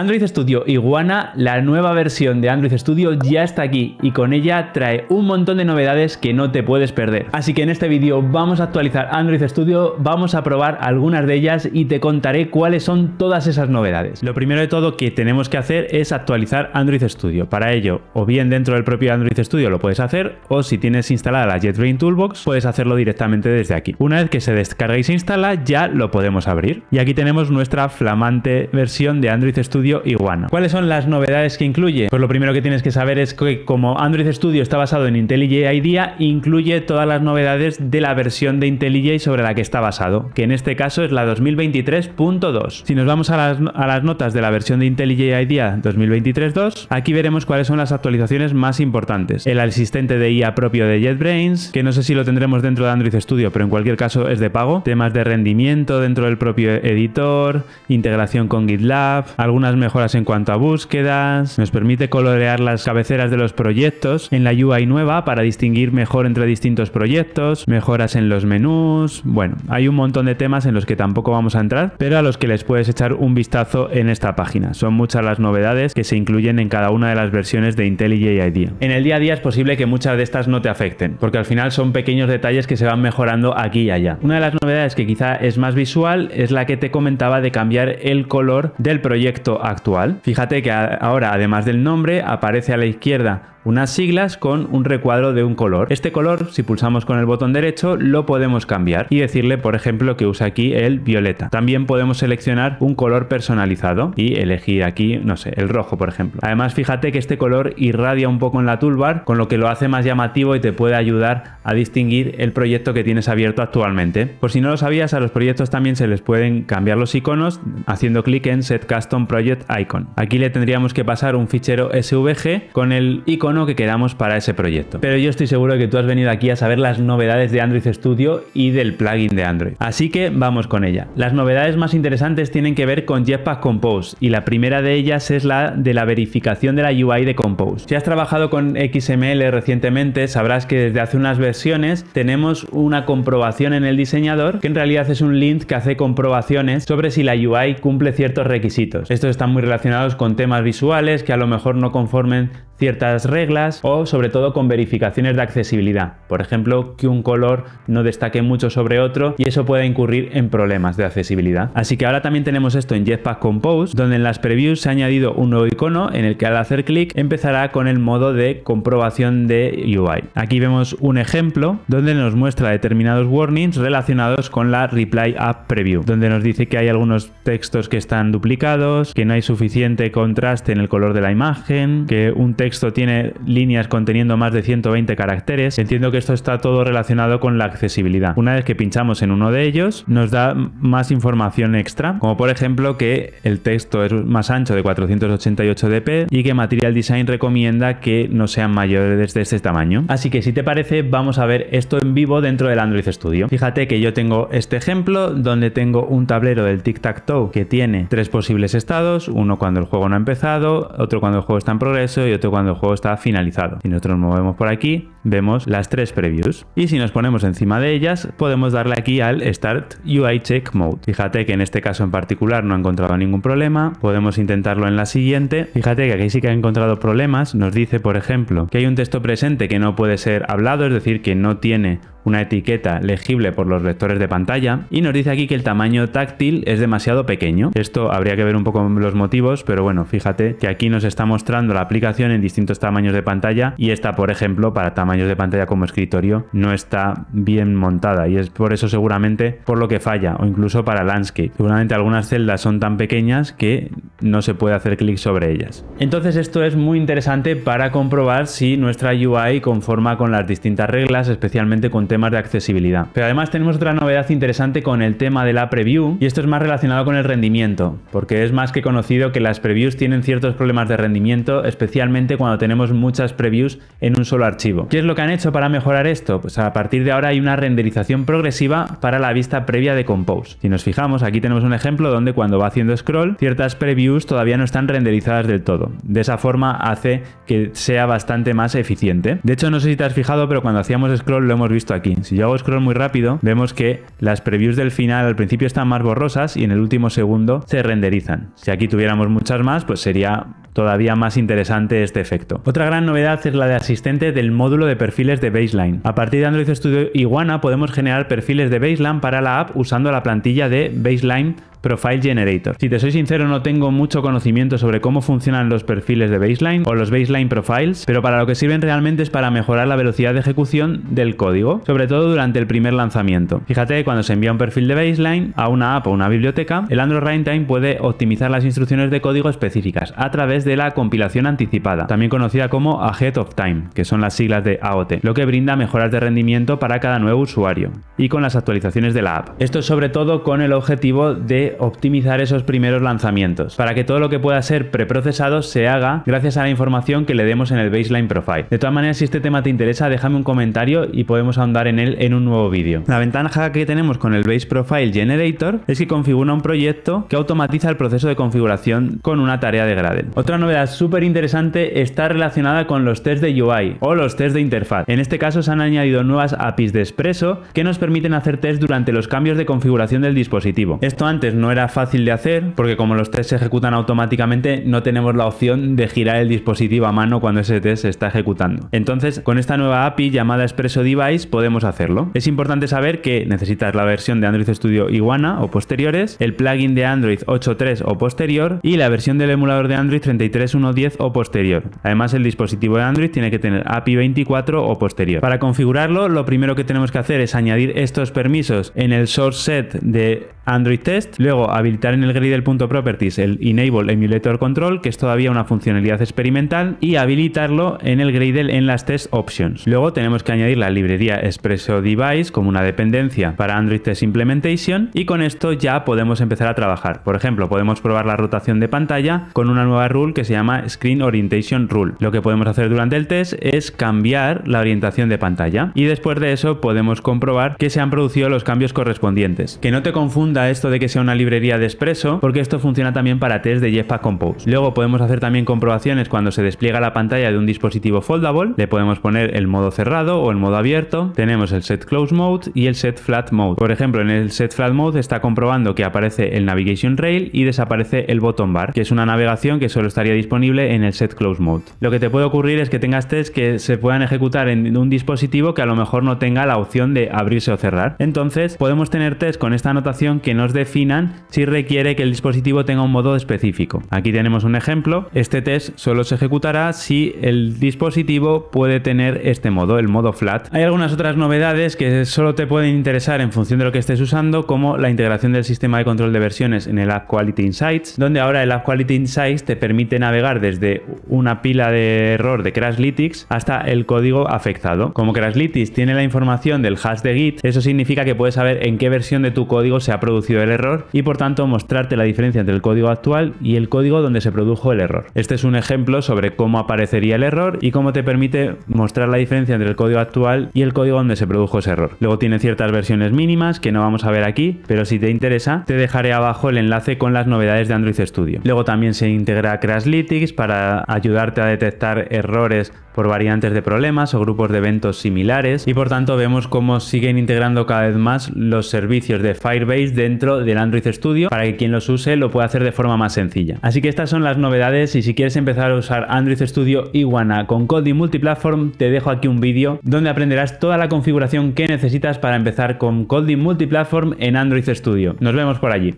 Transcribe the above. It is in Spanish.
Android Studio Iguana, la nueva versión de Android Studio ya está aquí y con ella trae un montón de novedades que no te puedes perder. Así que en este vídeo vamos a actualizar Android Studio, vamos a probar algunas de ellas y te contaré cuáles son todas esas novedades. Lo primero de todo que tenemos que hacer es actualizar Android Studio. Para ello, o bien dentro del propio Android Studio lo puedes hacer, o si tienes instalada la JetBrain Toolbox, puedes hacerlo directamente desde aquí. Una vez que se descarga y se instala, ya lo podemos abrir. Y aquí tenemos nuestra flamante versión de Android Studio Iguana. ¿Cuáles son las novedades que incluye? Pues lo primero que tienes que saber es que como Android Studio está basado en IntelliJ IDEA, incluye todas las novedades de la versión de IntelliJ sobre la que está basado, que en este caso es la 2023.2. Si nos vamos a las, a las, notas de la versión de IntelliJ IDEA 2023.2, aquí veremos cuáles son las actualizaciones más importantes. El asistente de IA propio de JetBrains, que no sé si lo tendremos dentro de Android Studio, pero en cualquier caso es de pago. Temas de rendimiento dentro del propio editor, integración con GitLab, algunas mejoras en cuanto a búsquedas, nos permite colorear las cabeceras de los proyectos en la UI nueva para distinguir mejor entre distintos proyectos, mejoras en los menús, bueno, hay un montón de temas en los que tampoco vamos a entrar, pero a los que les puedes echar un vistazo en esta página. Son muchas las novedades que se incluyen en cada una de las versiones de IntelliJ IDEA. En el día a día es posible que muchas de estas no te afecten, porque al final son pequeños detalles que se van mejorando aquí y allá. Una de las novedades que quizá es más visual es la que te comentaba de cambiar el color del proyecto actual. Fíjate que ahora, además del nombre, aparece a la izquierda unas siglas con un recuadro de un color. Este color, si pulsamos con el botón derecho, lo podemos cambiar y decirle, por ejemplo, que usa aquí el violeta. También podemos seleccionar un color personalizado y elegir aquí, no sé, el rojo, por ejemplo. Además, fíjate que este color irradia un poco en la toolbar, con lo que lo hace más llamativo y te puede ayudar a distinguir el proyecto que tienes abierto actualmente. Por si no lo sabías, a los proyectos también se les pueden cambiar los iconos haciendo clic en Set Custom Project Icon. Aquí le tendríamos que pasar un fichero SVG con el icono que queramos para ese proyecto. Pero yo estoy seguro de que tú has venido aquí a saber las novedades de Android Studio y del plugin de Android. Así que vamos con ella. Las novedades más interesantes tienen que ver con Jetpack Compose y la primera de ellas es la de la verificación de la UI de Compose. Si has trabajado con XML recientemente, sabrás que desde hace unas versiones tenemos una comprobación en el diseñador que en realidad es un link que hace comprobaciones sobre si la UI cumple ciertos requisitos. Estos están muy relacionados con temas visuales que a lo mejor no conformen ciertas reglas o sobre todo con verificaciones de accesibilidad. Por ejemplo, que un color no destaque mucho sobre otro y eso puede incurrir en problemas de accesibilidad. Así que ahora también tenemos esto en Jetpack Compose, donde en las previews se ha añadido un nuevo icono en el que al hacer clic empezará con el modo de comprobación de UI. Aquí vemos un ejemplo donde nos muestra determinados warnings relacionados con la Reply App Preview, donde nos dice que hay algunos textos que están duplicados, que no hay suficiente contraste en el color de la imagen, que un texto tiene líneas conteniendo más de 120 caracteres. Entiendo que esto está todo relacionado con la accesibilidad. Una vez que pinchamos en uno de ellos, nos da más información extra, como por ejemplo que el texto es más ancho de 488dp y que Material Design recomienda que no sean mayores de este tamaño. Así que si te parece, vamos a ver esto en vivo dentro del Android Studio. Fíjate que yo tengo este ejemplo donde tengo un tablero del tic-tac-toe que tiene tres posibles estados, uno cuando el juego no ha empezado, otro cuando el juego está en progreso y otro cuando el juego está finalizado. y nosotros nos movemos por aquí, vemos las tres previews. Y si nos ponemos encima de ellas, podemos darle aquí al Start UI Check Mode. Fíjate que en este caso en particular no ha encontrado ningún problema. Podemos intentarlo en la siguiente. Fíjate que aquí sí que ha encontrado problemas. Nos dice, por ejemplo, que hay un texto presente que no puede ser hablado, es decir, que no tiene una etiqueta legible por los lectores de pantalla y nos dice aquí que el tamaño táctil es demasiado pequeño. Esto habría que ver un poco los motivos, pero bueno, fíjate que aquí nos está mostrando la aplicación en distintos tamaños de pantalla y está por ejemplo, para tamaño de pantalla como escritorio no está bien montada y es por eso seguramente por lo que falla o incluso para landscape. Seguramente algunas celdas son tan pequeñas que no se puede hacer clic sobre ellas. Entonces esto es muy interesante para comprobar si nuestra UI conforma con las distintas reglas, especialmente con temas de accesibilidad. Pero además tenemos otra novedad interesante con el tema de la preview y esto es más relacionado con el rendimiento, porque es más que conocido que las previews tienen ciertos problemas de rendimiento, especialmente cuando tenemos muchas previews en un solo archivo es lo que han hecho para mejorar esto? Pues a partir de ahora hay una renderización progresiva para la vista previa de Compose. Si nos fijamos, aquí tenemos un ejemplo donde cuando va haciendo scroll, ciertas previews todavía no están renderizadas del todo. De esa forma hace que sea bastante más eficiente. De hecho, no sé si te has fijado, pero cuando hacíamos scroll lo hemos visto aquí. Si yo hago scroll muy rápido, vemos que las previews del final al principio están más borrosas y en el último segundo se renderizan. Si aquí tuviéramos muchas más, pues sería todavía más interesante este efecto. Otra gran novedad es la de asistente del módulo de perfiles de baseline. A partir de Android Studio Iguana podemos generar perfiles de baseline para la app usando la plantilla de baseline Profile Generator. Si te soy sincero, no tengo mucho conocimiento sobre cómo funcionan los perfiles de baseline o los baseline profiles, pero para lo que sirven realmente es para mejorar la velocidad de ejecución del código, sobre todo durante el primer lanzamiento. Fíjate que cuando se envía un perfil de baseline a una app o una biblioteca, el Android Runtime puede optimizar las instrucciones de código específicas a través de la compilación anticipada, también conocida como Ahead of Time, que son las siglas de AOT, lo que brinda mejoras de rendimiento para cada nuevo usuario y con las actualizaciones de la app. Esto es sobre todo con el objetivo de optimizar esos primeros lanzamientos, para que todo lo que pueda ser preprocesado se haga gracias a la información que le demos en el baseline profile. De todas maneras, si este tema te interesa, déjame un comentario y podemos ahondar en él en un nuevo vídeo. La ventaja que tenemos con el Base Profile Generator es que configura un proyecto que automatiza el proceso de configuración con una tarea de Gradle. Otra novedad súper interesante está relacionada con los test de UI o los test de interfaz. En este caso se han añadido nuevas APIs de Espresso que nos permiten hacer test durante los cambios de configuración del dispositivo. Esto antes no era fácil de hacer porque como los test se ejecutan automáticamente no tenemos la opción de girar el dispositivo a mano cuando ese test se está ejecutando. Entonces con esta nueva API llamada Espresso Device podemos hacerlo. Es importante saber que necesitas la versión de Android Studio Iguana o posteriores, el plugin de Android 8.3 o posterior y la versión del emulador de Android 33.1.10 o posterior. Además el dispositivo de Android tiene que tener API 24 o posterior. Para configurarlo, lo primero que tenemos que hacer es añadir estos permisos en el source set de Android Test, luego habilitar en el Gradle.properties el Enable Emulator Control, que es todavía una funcionalidad experimental, y habilitarlo en el Gradle en las Test Options. Luego tenemos que añadir la librería Espresso Device como una dependencia para Android Test Implementation y con esto ya podemos empezar a trabajar. Por ejemplo, podemos probar la rotación de pantalla con una nueva rule que se llama Screen Orientation Rule. Lo que podemos hacer durante el test es cambiar la orientación de pantalla. Y después de eso podemos comprobar que se han producido los cambios correspondientes. Que no te confunda esto de que sea una librería de expreso, porque esto funciona también para test de Jetpack Compose. Luego podemos hacer también comprobaciones cuando se despliega la pantalla de un dispositivo foldable. Le podemos poner el modo cerrado o el modo abierto. Tenemos el set close mode y el set flat mode. Por ejemplo, en el set flat mode está comprobando que aparece el navigation rail y desaparece el bottom bar, que es una navegación que solo estaría disponible en el set close mode. Lo que te puede ocurrir es que tengas test que se puedan ejecutar en un dispositivo que a lo mejor no tenga la opción de abrirse o cerrar. Entonces, podemos tener test con esta anotación que nos definan si requiere que el dispositivo tenga un modo específico. Aquí tenemos un ejemplo. Este test solo se ejecutará si el dispositivo puede tener este modo, el modo flat. Hay algunas otras novedades que solo te pueden interesar en función de lo que estés usando, como la integración del sistema de control de versiones en el App Quality Insights, donde ahora el App Quality Insights te permite navegar desde una pila de error de Crashlytics hasta el código código afectado. Como Crashlytics tiene la información del hash de Git, eso significa que puedes saber en qué versión de tu código se ha producido el error y por tanto mostrarte la diferencia entre el código actual y el código donde se produjo el error. Este es un ejemplo sobre cómo aparecería el error y cómo te permite mostrar la diferencia entre el código actual y el código donde se produjo ese error. Luego tiene ciertas versiones mínimas que no vamos a ver aquí, pero si te interesa te dejaré abajo el enlace con las novedades de Android Studio. Luego también se integra Crashlytics para ayudarte a detectar errores por variantes de problemas o grupos de eventos similares y por tanto vemos cómo siguen integrando cada vez más los servicios de Firebase dentro del Android Studio para que quien los use lo pueda hacer de forma más sencilla. Así que estas son las novedades y si quieres empezar a usar Android Studio Iguana con Kotlin Multiplatform te dejo aquí un vídeo donde aprenderás toda la configuración que necesitas para empezar con Kotlin Multiplatform en Android Studio. Nos vemos por allí.